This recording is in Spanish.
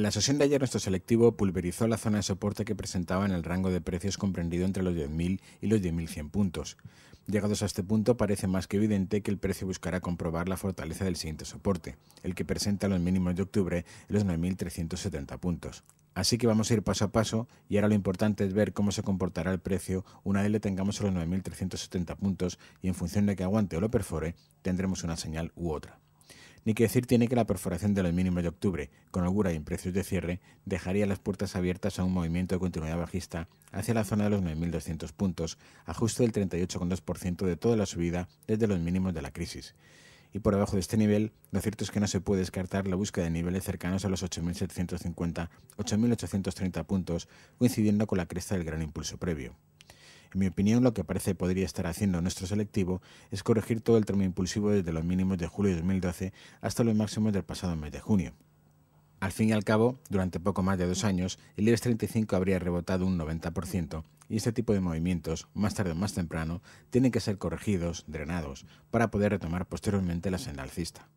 En la sesión de ayer nuestro selectivo pulverizó la zona de soporte que presentaba en el rango de precios comprendido entre los 10.000 y los 10.100 puntos. Llegados a este punto parece más que evidente que el precio buscará comprobar la fortaleza del siguiente soporte, el que presenta los mínimos de octubre en los 9.370 puntos. Así que vamos a ir paso a paso y ahora lo importante es ver cómo se comportará el precio una vez le tengamos los 9.370 puntos y en función de que aguante o lo perfore tendremos una señal u otra. Ni que decir tiene que la perforación de los mínimos de octubre, con augura y en precios de cierre, dejaría las puertas abiertas a un movimiento de continuidad bajista hacia la zona de los 9.200 puntos, a justo del 38,2% de toda la subida desde los mínimos de la crisis y por debajo de este nivel, lo cierto es que no se puede descartar la búsqueda de niveles cercanos a los 8.750-8.830 puntos, coincidiendo con la cresta del gran impulso previo. En mi opinión, lo que parece podría estar haciendo nuestro selectivo es corregir todo el tramo impulsivo desde los mínimos de julio de 2012 hasta los máximos del pasado mes de junio. Al fin y al cabo, durante poco más de dos años, el IBEX 35 habría rebotado un 90% y este tipo de movimientos, más tarde o más temprano, tienen que ser corregidos, drenados, para poder retomar posteriormente la senda alcista.